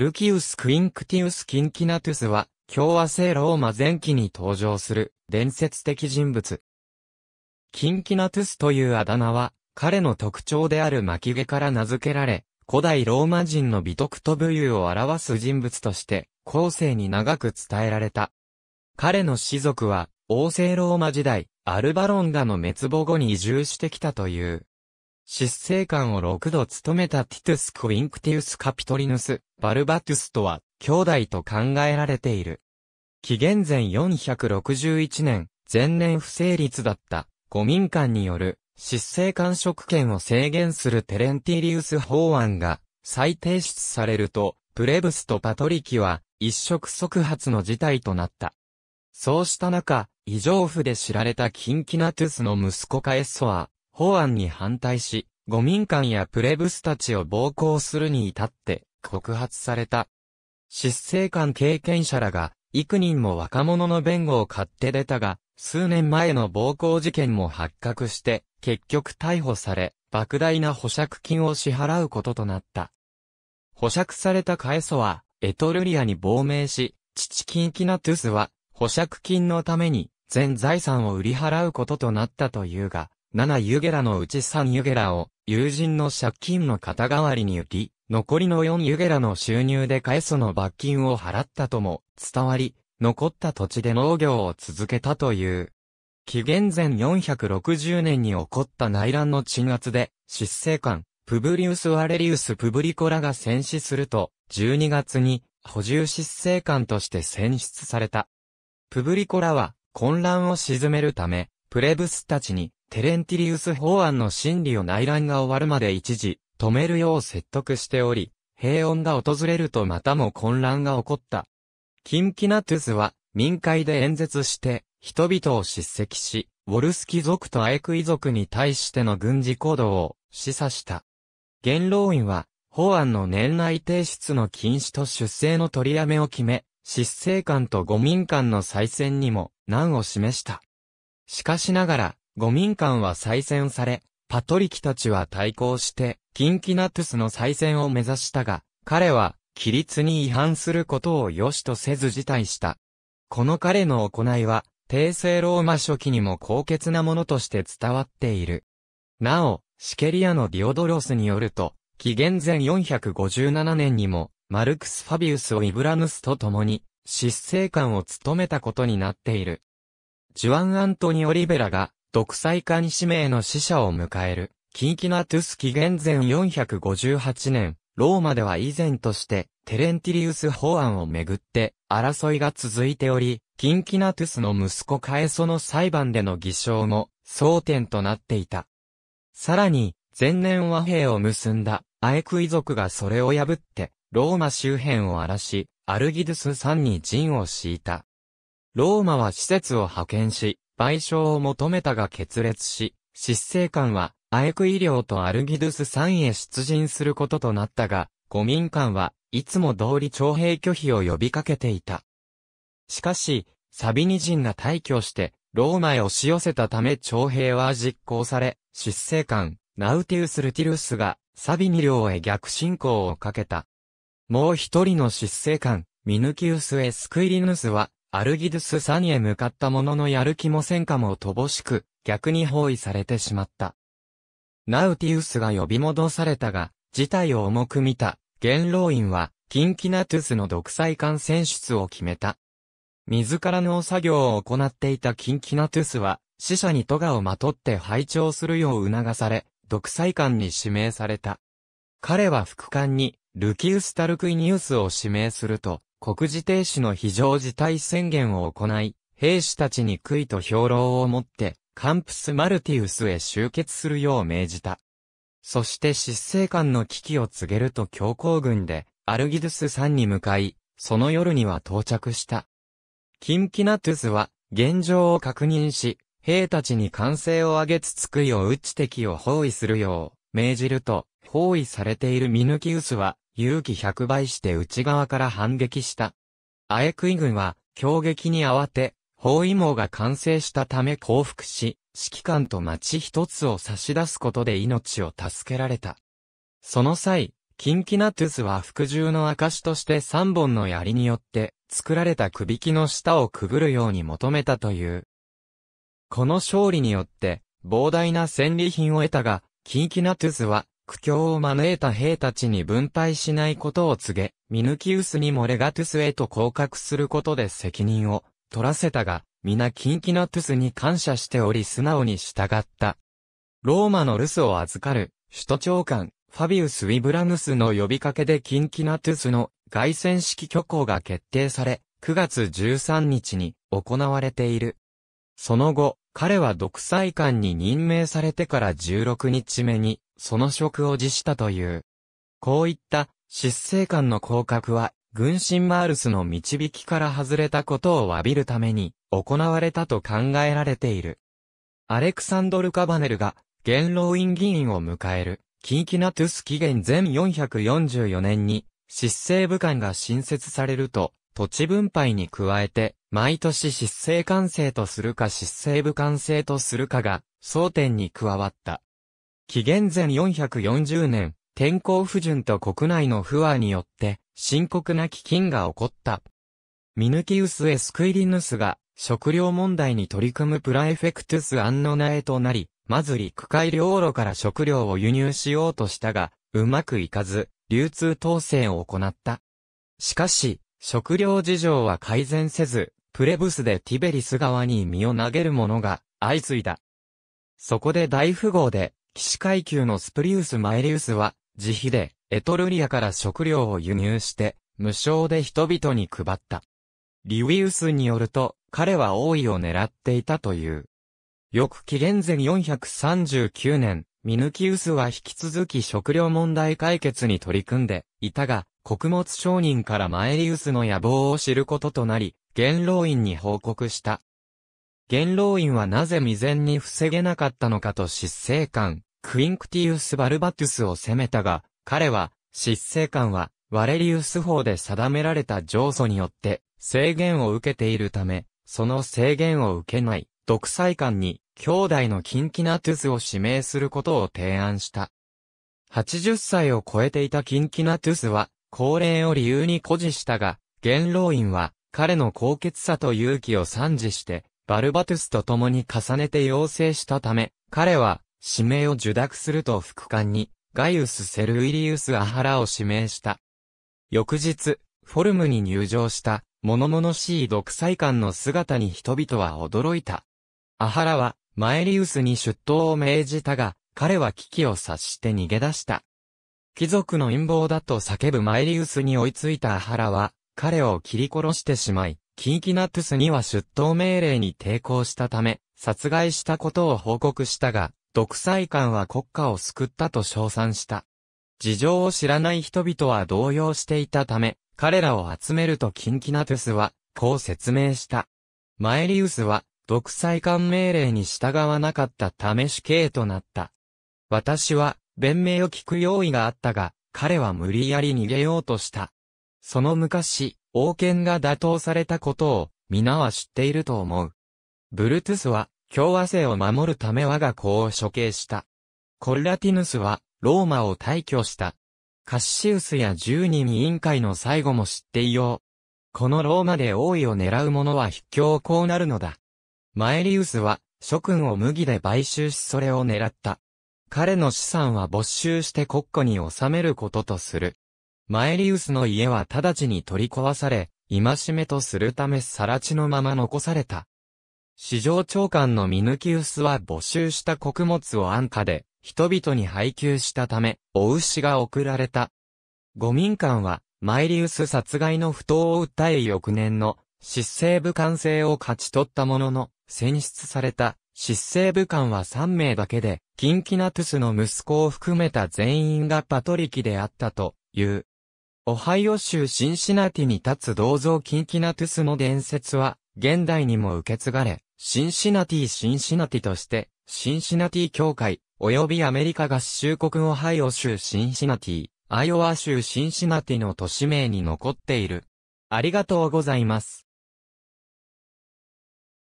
ルキウス・クインクティウス・キンキナトゥスは、共和制ローマ前期に登場する伝説的人物。キンキナトゥスというあだ名は、彼の特徴である巻き毛から名付けられ、古代ローマ人の美徳と武勇を表す人物として、後世に長く伝えられた。彼の氏族は、王政ローマ時代、アルバロンガの滅亡後に移住してきたという。執政官を6度務めたティトゥス・クインクティウス・カピトリヌス、バルバトゥスとは、兄弟と考えられている。紀元前461年、前年不成立だった、五民間による、執政官職権を制限するテレンティリウス法案が、再提出されると、プレブスとパトリキは、一触即発の事態となった。そうした中、異常府で知られたキンキナトゥスの息子カエッソア、法案に反対し、五民間やプレブスたちを暴行するに至って告発された。失政官経験者らが、幾人も若者の弁護を買って出たが、数年前の暴行事件も発覚して、結局逮捕され、莫大な保釈金を支払うこととなった。保釈されたカエソは、エトルリアに亡命し、父キンキナトゥスは、保釈金のために、全財産を売り払うこととなったというが、7ユゲラのうち3ユゲラを友人の借金の肩代わりに売り、残りの4ユゲラの収入で返すの罰金を払ったとも伝わり、残った土地で農業を続けたという。紀元前460年に起こった内乱の鎮圧で、失政官、プブリウス・アレリウス・プブリコラが戦死すると、12月に補充失政官として選出された。プブリコラは混乱を鎮めるため、プレブスたちにテレンティリウス法案の審理を内乱が終わるまで一時、止めるよう説得しており、平穏が訪れるとまたも混乱が起こった。キンキナトゥスは、民会で演説して、人々を叱責し、ウォルスキ族とアエクイ族に対しての軍事行動を示唆した。元老院は、法案の年内提出の禁止と出生の取りやめを決め、執政官と五民間の再選にも難を示した。しかしながら、五民間は再選され、パトリキたちは対抗して、キンキナトゥスの再選を目指したが、彼は、規律に違反することを良しとせず辞退した。この彼の行いは、帝政ローマ初期にも高潔なものとして伝わっている。なお、シケリアのディオドロスによると、紀元前457年にも、マルクス・ファビウスをイブラヌスと共に、執政官を務めたことになっている。ジュアン・アントニオ・リベラが、独裁官指名の死者を迎える。キンキナトゥス紀元前458年、ローマでは以前として、テレンティリウス法案をめぐって、争いが続いており、キンキナトゥスの息子カエソの裁判での偽証も、争点となっていた。さらに、前年和平を結んだ、アエクイ族がそれを破って、ローマ周辺を荒らし、アルギドゥス3に陣を敷いた。ローマは施設を派遣し、賠償を求めたが決裂し、執政官は、アエク医療とアルギドゥス3へ出陣することとなったが、五民間はいつも通り徴兵拒否を呼びかけていた。しかし、サビニ人が退去して、ローマへ押し寄せたため徴兵は実行され、執政官、ナウティウス・ルティルスが、サビニ領へ逆進行をかけた。もう一人の執政官、ミヌキウス・エスクイリヌスは、アルギドゥス山へ向かったもののやる気も戦果も乏しく、逆に包囲されてしまった。ナウティウスが呼び戻されたが、事態を重く見た、元老院は、キンキナトゥスの独裁艦選出を決めた。自ら農作業を行っていたキンキナトゥスは、死者にトガをまとって拝聴するよう促され、独裁官に指名された。彼は副官に、ルキウス・タルクイニウスを指名すると、国事停止の非常事態宣言を行い、兵士たちに悔いと兵論を持って、カンプス・マルティウスへ集結するよう命じた。そして失政官の危機を告げると強行軍で、アルギドゥス山に向かい、その夜には到着した。キンキナトゥスは、現状を確認し、兵たちに歓声を上げつついを打ち敵を包囲するよう、命じると、包囲されているミヌキウスは、勇気百倍して内側から反撃した。アエクイ軍は、強撃に慌て、包囲網が完成したため降伏し、指揮官と町一つを差し出すことで命を助けられた。その際、キンキナトゥスは服従の証として三本の槍によって作られた首輝の下をくぐるように求めたという。この勝利によって膨大な戦利品を得たが、キンキナトゥスは苦境を招いた兵たちに分配しないことを告げ、ミヌキウスにもレガトゥスへと降格することで責任を取らせたが、皆近畿のトゥスに感謝しており素直に従った。ローマの留守を預かる、首都長官、ファビウス・ウィブラヌスの呼びかけで近畿ナトゥスの外戦式挙行が決定され、9月13日に行われている。その後、彼は独裁官に任命されてから16日目に、その職を辞したという。こういった執政官の降格は、軍神マールスの導きから外れたことを詫びるために行われたと考えられている。アレクサンドル・カバネルが元老院議員を迎えるキーキナトゥス紀元前444年に執政武官が新設されると土地分配に加えて毎年執政官制とするか執政武官制とするかが争点に加わった。紀元前440年、天候不順と国内の不和によって、深刻な飢饉が起こった。ミヌキウス・エスクイリヌスが、食料問題に取り組むプラエフェクトゥス・アンノナエとなり、まず陸海両路から食料を輸入しようとしたが、うまくいかず、流通統制を行った。しかし、食料事情は改善せず、プレブスでティベリス側に身を投げる者が相次いだ。そこで大富豪で騎士階級のスプリウス・マエリウスは、自費で、エトルリアから食料を輸入して、無償で人々に配った。リウィウスによると、彼は王位を狙っていたという。翌紀元前439年、ミヌキウスは引き続き食料問題解決に取り組んでいたが、穀物商人からマエリウスの野望を知ることとなり、元老院に報告した。元老院はなぜ未然に防げなかったのかと執政官、クインクティウス・バルバトゥスを責めたが、彼は、執政官は、ワレリウス法で定められた上訴によって制限を受けているため、その制限を受けない、独裁官に、兄弟のキンキナトゥスを指名することを提案した。80歳を超えていたキンキナトゥスは、高齢を理由に誇示したが、元老院は、彼の高潔さと勇気を賛辞して、バルバトゥスと共に重ねて要請したため、彼は、指名を受諾すると副官に、ガイウス・セルウィリウス・アハラを指名した。翌日、フォルムに入場した、物々しい独裁官の姿に人々は驚いた。アハラは、マエリウスに出頭を命じたが、彼は危機を察して逃げ出した。貴族の陰謀だと叫ぶマエリウスに追いついたアハラは、彼を切り殺してしまい、キンキナトゥスには出頭命令に抵抗したため、殺害したことを報告したが、独裁官は国家を救ったと称賛した。事情を知らない人々は動揺していたため、彼らを集めるとキンキナトゥスは、こう説明した。マエリウスは、独裁官命令に従わなかったため死刑となった。私は、弁明を聞く用意があったが、彼は無理やり逃げようとした。その昔、王権が打倒されたことを、皆は知っていると思う。ブルトゥスは、共和制を守るため我が子を処刑した。コルラティヌスは、ローマを退去した。カッシウスや十人委員会の最後も知っていよう。このローマで王位を狙う者は卑怯こうなるのだ。マエリウスは、諸君を麦で買収しそれを狙った。彼の資産は没収して国庫に収めることとする。マエリウスの家は直ちに取り壊され、戒めとするため更地のまま残された。市場長官のミヌキウスは募集した穀物を安価で人々に配給したため、お牛が送られた。五民間は、マイリウス殺害の不当を訴え翌年の失政部官制を勝ち取ったものの、選出された失政部官は3名だけで、キンキナトゥスの息子を含めた全員がパトリキであったという。オハイオ州シンシナティに立つ銅像キンキナトゥスの伝説は、現代にも受け継がれ、シンシナティ・シンシナティとして、シンシナティ協会、及びアメリカ合衆国オハイオ州シンシナティ、アイオワ州シンシナティの都市名に残っている。ありがとうございます。